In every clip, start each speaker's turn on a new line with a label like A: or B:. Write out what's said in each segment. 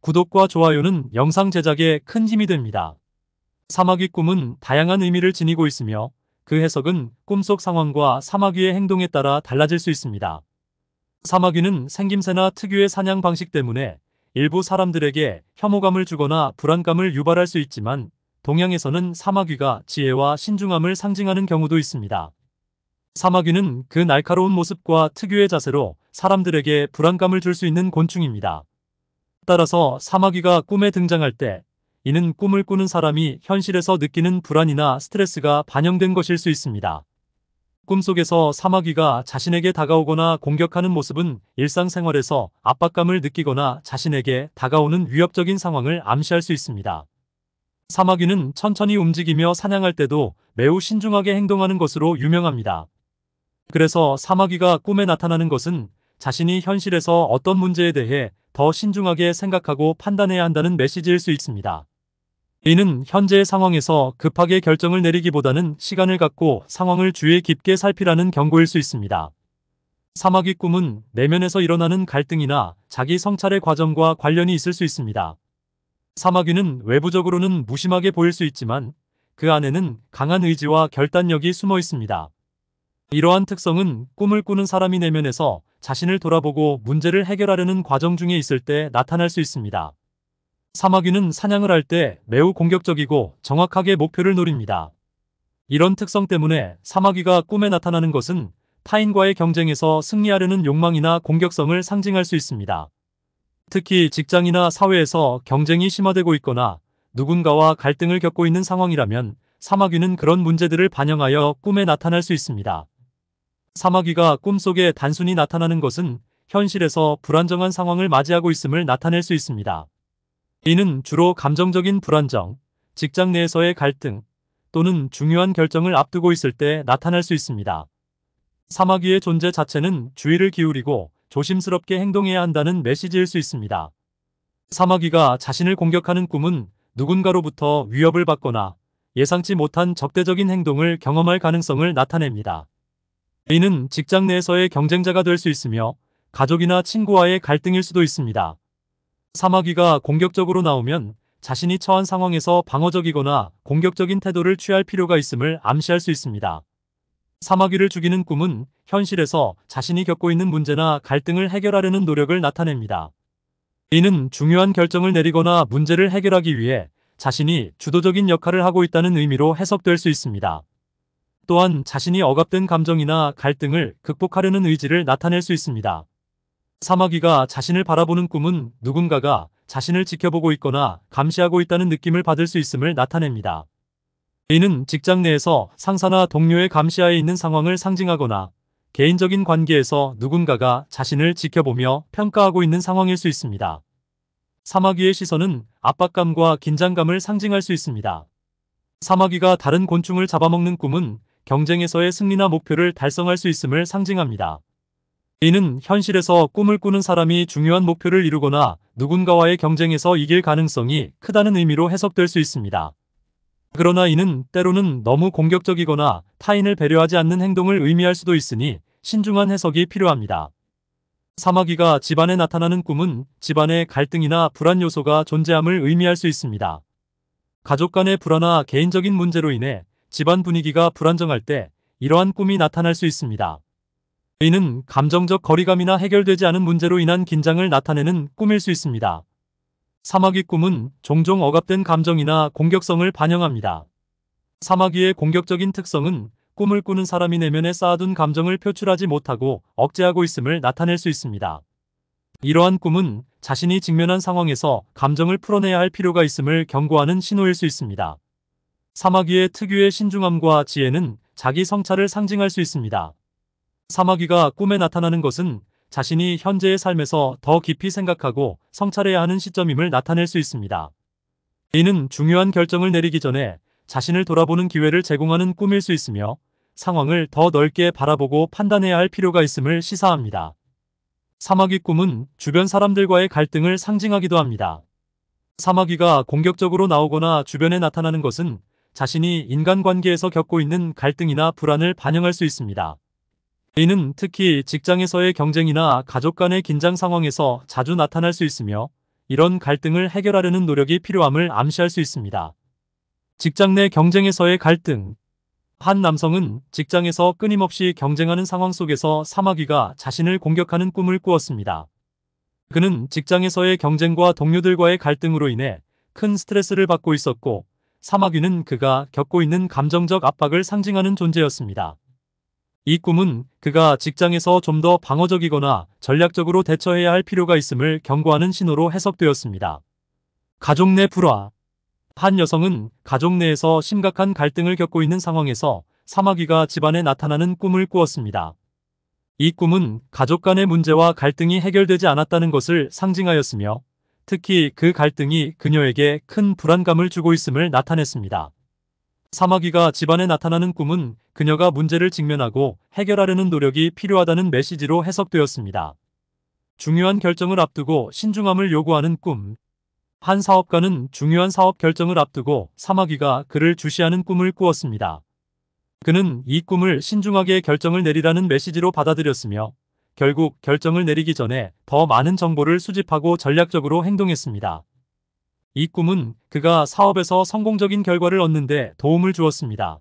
A: 구독과 좋아요는 영상 제작에 큰 힘이 됩니다. 사마귀 꿈은 다양한 의미를 지니고 있으며 그 해석은 꿈속 상황과 사마귀의 행동에 따라 달라질 수 있습니다. 사마귀는 생김새나 특유의 사냥 방식 때문에 일부 사람들에게 혐오감을 주거나 불안감을 유발할 수 있지만 동양에서는 사마귀가 지혜와 신중함을 상징하는 경우도 있습니다. 사마귀는 그 날카로운 모습과 특유의 자세로 사람들에게 불안감을 줄 수 있는 곤충입니다. 따라서 사마귀가 꿈에 등장할 때 이는 꿈을 꾸는 사람이 현실에서 느끼는 불안이나 스트레스가 반영된 것일 수 있습니다. 꿈속에서 사마귀가 자신에게 다가오거나 공격하는 모습은 일상생활에서 압박감을 느끼거나 자신에게 다가오는 위협적인 상황을 암시할 수 있습니다. 사마귀는 천천히 움직이며 사냥할 때도 매우 신중하게 행동하는 것으로 유명합니다. 그래서 사마귀가 꿈에 나타나는 것은 자신이 현실에서 어떤 문제에 대해 더 신중하게 생각하고 판단해야 한다는 메시지일 수 있습니다. 이는 현재 상황에서 급하게 결정을 내리기보다는 시간을 갖고 상황을 주의 깊게 살피라는 경고일 수 있습니다. 사마귀 꿈은 내면에서 일어나는 갈등이나 자기 성찰의 과정과 관련이 있을 수 있습니다. 사마귀는 외부적으로는 무심하게 보일 수 있지만 그 안에는 강한 의지와 결단력이 숨어 있습니다. 이러한 특성은 꿈을 꾸는 사람이 내면에서 자신을 돌아보고 문제를 해결하려는 과정 중에 있을 때 나타날 수 있습니다. 사마귀는 사냥을 할 때 매우 공격적이고 정확하게 목표를 노립니다. 이런 특성 때문에 사마귀가 꿈에 나타나는 것은 타인과의 경쟁에서 승리하려는 욕망이나 공격성을 상징할 수 있습니다. 특히 직장이나 사회에서 경쟁이 심화되고 있거나 누군가와 갈등을 겪고 있는 상황이라면 사마귀는 그런 문제들을 반영하여 꿈에 나타날 수 있습니다. 사마귀가 꿈속에 단순히 나타나는 것은 현실에서 불안정한 상황을 맞이하고 있음을 나타낼 수 있습니다. 이는 주로 감정적인 불안정, 직장 내에서의 갈등, 또는 중요한 결정을 앞두고 있을 때 나타날 수 있습니다. 사마귀의 존재 자체는 주의를 기울이고 조심스럽게 행동해야 한다는 메시지일 수 있습니다. 사마귀가 자신을 공격하는 꿈은 누군가로부터 위협을 받거나 예상치 못한 적대적인 행동을 경험할 가능성을 나타냅니다. a 는 직장 내에서의 경쟁자가 될 수 있으며 가족이나 친구와의 갈등일 수도 있습니다. 사마귀가 공격적으로 나오면 자신이 처한 상황에서 방어적이거나 공격적인 태도를 취할 필요가 있음을 암시할 수 있습니다. 사마귀를 죽이는 꿈은 현실에서 자신이 겪고 있는 문제나 갈등을 해결하려는 노력을 나타냅니다. 이는 중요한 결정을 내리거나 문제를 해결하기 위해 자신이 주도적인 역할을 하고 있다는 의미로 해석될 수 있습니다. 또한 자신이 억압된 감정이나 갈등을 극복하려는 의지를 나타낼 수 있습니다. 사마귀가 자신을 바라보는 꿈은 누군가가 자신을 지켜보고 있거나 감시하고 있다는 느낌을 받을 수 있음을 나타냅니다. 이는 직장 내에서 상사나 동료의 감시하에 있는 상황을 상징하거나 개인적인 관계에서 누군가가 자신을 지켜보며 평가하고 있는 상황일 수 있습니다. 사마귀의 시선은 압박감과 긴장감을 상징할 수 있습니다. 사마귀가 다른 곤충을 잡아먹는 꿈은 경쟁에서의 승리나 목표를 달성할 수 있음을 상징합니다. 이는 현실에서 꿈을 꾸는 사람이 중요한 목표를 이루거나 누군가와의 경쟁에서 이길 가능성이 크다는 의미로 해석될 수 있습니다. 그러나 이는 때로는 너무 공격적이거나 타인을 배려하지 않는 행동을 의미할 수도 있으니 신중한 해석이 필요합니다. 사마귀가 집안에 나타나는 꿈은 집안의 갈등이나 불안 요소가 존재함을 의미할 수 있습니다. 가족 간의 불화나 안 개인적인 문제로 인해 집안 분위기가 불안정할 때 이러한 꿈이 나타날 수 있습니다. 이는 감정적 거리감이나 해결되지 않은 문제로 인한 긴장을 나타내는 꿈일 수 있습니다. 사마귀 꿈은 종종 억압된 감정이나 공격성을 반영합니다. 사마귀의 공격적인 특성은 꿈을 꾸는 사람이 내면에 쌓아둔 감정을 표출하지 못하고 억제하고 있음을 나타낼 수 있습니다. 이러한 꿈은 자신이 직면한 상황에서 감정을 풀어내야 할 필요가 있음을 경고하는 신호일 수 있습니다. 사마귀의 특유의 신중함과 지혜는 자기 성찰을 상징할 수 있습니다. 사마귀가 꿈에 나타나는 것은 자신이 현재의 삶에서 더 깊이 생각하고 성찰해야 하는 시점임을 나타낼 수 있습니다. 이는 중요한 결정을 내리기 전에 자신을 돌아보는 기회를 제공하는 꿈일 수 있으며 상황을 더 넓게 바라보고 판단해야 할 필요가 있음을 시사합니다. 사마귀 꿈은 주변 사람들과의 갈등을 상징하기도 합니다. 사마귀가 공격적으로 나오거나 주변에 나타나는 것은 자신이 인간관계에서 겪고 있는 갈등이나 불안을 반영할 수 있습니다. a 는 특히 직장에서의 경쟁이나 가족 간의 긴장 상황에서 자주 나타날 수 있으며 이런 갈등을 해결하려는 노력이 필요함을 암시할 수 있습니다. 직장 내 경쟁에서의 갈등 한 남성은 직장에서 끊임없이 경쟁하는 상황 속에서 사마귀가 자신을 공격하는 꿈을 꾸었습니다. 그는 직장에서의 경쟁과 동료들과의 갈등으로 인해 큰 스트레스를 받고 있었고 사마귀는 그가 겪고 있는 감정적 압박을 상징하는 존재였습니다. 이 꿈은 그가 직장에서 좀 더 방어적이거나 전략적으로 대처해야 할 필요가 있음을 경고하는 신호로 해석되었습니다. 가족 내 불화 한 여성은 가족 내에서 심각한 갈등을 겪고 있는 상황에서 사마귀가 집안에 나타나는 꿈을 꾸었습니다. 이 꿈은 가족 간의 문제와 갈등이 해결되지 않았다는 것을 상징하였으며 특히 그 갈등이 그녀에게 큰 불안감을 주고 있음을 나타냈습니다. 사마귀가 집안에 나타나는 꿈은 그녀가 문제를 직면하고 해결하려는 노력이 필요하다는 메시지로 해석되었습니다. 중요한 결정을 앞두고 신중함을 요구하는 꿈. 한 사업가는 중요한 사업 결정을 앞두고 사마귀가 그를 주시하는 꿈을 꾸었습니다. 그는 이 꿈을 신중하게 결정을 내리라는 메시지로 받아들였으며 결국 결정을 내리기 전에 더 많은 정보를 수집하고 전략적으로 행동했습니다. 이 꿈은 그가 사업에서 성공적인 결과를 얻는데 도움을 주었습니다.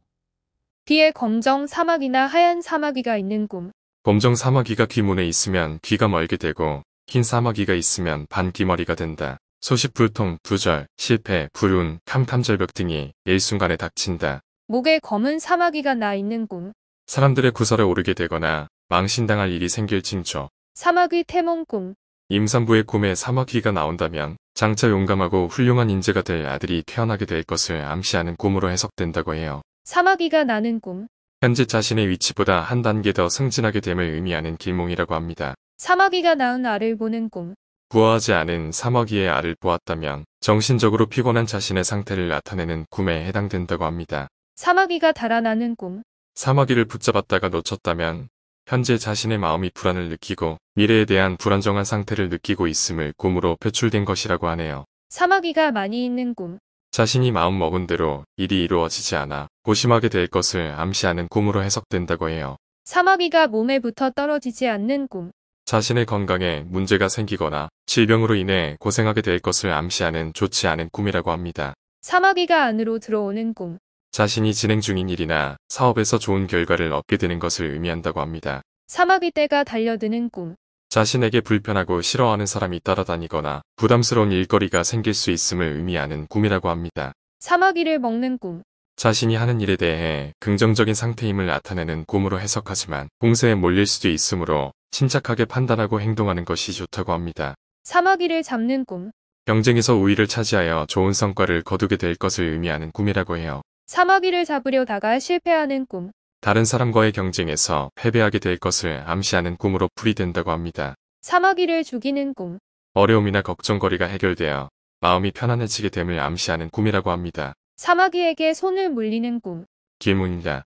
B: 뒤에 검정 사마귀나 하얀 사마귀가 있는 꿈.
C: 검정 사마귀가 귀문에 있으면 귀가 멀게 되고 흰 사마귀가 있으면 반귀머리가 된다. 소식 불통, 부절, 실패, 불운, 캄탐절벽 등이 일순간에 닥친다.
B: 목에 검은 사마귀가 나 있는 꿈.
C: 사람들의 구설에 오르게 되거나 망신당할 일이 생길 징조.
B: 사막의 태몽꿈
C: 임산부의 꿈에 사막귀가 나온다면 장차 용감하고 훌륭한 인재가 될 아들이 태어나게 될 것을 암시하는 꿈으로 해석된다고 해요.
B: 사막귀가 나는 꿈.
C: 현재 자신의 위치보다 한 단계 더 승진하게 됨을 의미하는 길몽이라고 합니다.
B: 사막귀가 낳은 알을 보는 꿈.
C: 부화하지 않은 사막귀의 알을 보았다면 정신적으로 피곤한 자신의 상태를 나타내는 꿈에 해당된다고 합니다.
B: 사마귀가 달아나는 꿈.
C: 사마귀를 붙잡았다가 놓쳤다면 현재 자신의 마음이 불안을 느끼고 미래에 대한 불안정한 상태를 느끼고 있음을 꿈으로 표출된 것이라고 하네요.
B: 사마귀가 많이 있는 꿈.
C: 자신이 마음먹은 대로 일이 이루어지지 않아 고심하게 될 것을 암시하는 꿈으로 해석된다고 해요.
B: 사마귀가 몸에 붙어 떨어지지 않는 꿈.
C: 자신의 건강에 문제가 생기거나 질병으로 인해 고생하게 될 것을 암시하는 좋지 않은 꿈이라고 합니다.
B: 사마귀가 안으로 들어오는 꿈.
C: 자신이 진행 중인 일이나 사업에서 좋은 결과를 얻게 되는 것을 의미한다고 합니다.
B: 사마귀 때가 달려드는 꿈.
C: 자신에게 불편하고 싫어하는 사람이 따라다니거나 부담스러운 일거리가 생길 수 있음을 의미하는 꿈이라고 합니다.
B: 사마귀를 먹는 꿈.
C: 자신이 하는 일에 대해 긍정적인 상태임을 나타내는 꿈으로 해석하지만 공세에 몰릴 수도 있으므로 침착하게 판단하고 행동하는 것이 좋다고 합니다.
B: 사마귀를 잡는 꿈.
C: 경쟁에서 우위를 차지하여 좋은 성과를 거두게 될 것을 의미하는 꿈이라고 해요.
B: 사마귀를 잡으려다가 실패하는 꿈.
C: 다른 사람과의 경쟁에서 패배하게 될 것을 암시하는 꿈으로 풀이된다고 합니다.
B: 사마귀를 죽이는 꿈.
C: 어려움이나 걱정거리가 해결되어 마음이 편안해지게 됨을 암시하는 꿈이라고 합니다.
B: 사마귀에게 손을 물리는 꿈.
C: 기문이다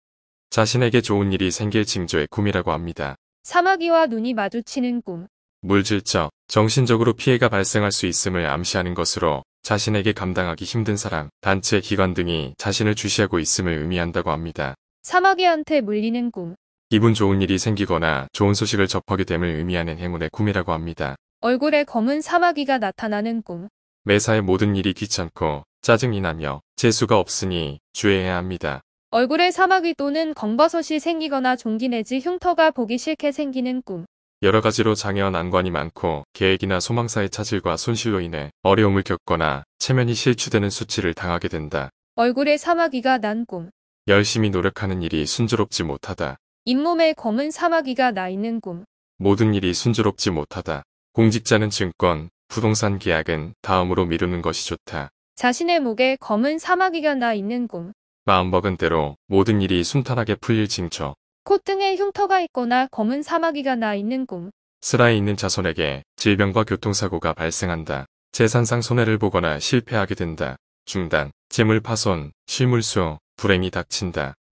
C: 자신에게 좋은 일이 생길 징조의 꿈이라고 합니다.
B: 사마귀와 눈이 마주치는 꿈.
C: 물질적, 정신적으로 피해가 발생할 수 있음을 암시하는 것으로 자신에게 감당하기 힘든 사람, 단체, 기관 등이 자신을 주시하고 있음을 의미한다고 합니다.
B: 사마귀한테 물리는 꿈.
C: 기분 좋은 일이 생기거나 좋은 소식을 접하게 됨을 의미하는 행운의 꿈이라고 합니다.
B: 얼굴에 검은 사마귀가 나타나는 꿈.
C: 매사에 모든 일이 귀찮고 짜증이 나며 재수가 없으니 주의해야 합니다.
B: 얼굴에 사마귀 또는 검버섯이 생기거나 종기 내지 흉터가 보기 싫게 생기는 꿈.
C: 여러 가지로 장애와 난관이 많고 계획이나 소망사의 차질과 손실로 인해 어려움을 겪거나 체면이 실추되는 수치를 당하게 된다.
B: 얼굴에 사마귀가 난 꿈.
C: 열심히 노력하는 일이 순조롭지 못하다.
B: 잇몸에 검은 사마귀가 나 있는 꿈.
C: 모든 일이 순조롭지 못하다. 공직자는 증권, 부동산 계약은 다음으로 미루는 것이 좋다.
B: 자신의 목에 검은 사마귀가 나 있는 꿈.
C: 마음먹은 대로 모든 일이 순탄하게 풀릴 징조.
B: 콧등에 흉터가 있거나 검은 사마귀가 나 있는 꿈.
C: 쓰라에 있는 자손에게 질병과 교통사고가 발생한다. 재산상 손해를
B: 보거나 실패하게 된다. 중단, 재물 파손, 실물수, 불행이 닥친다.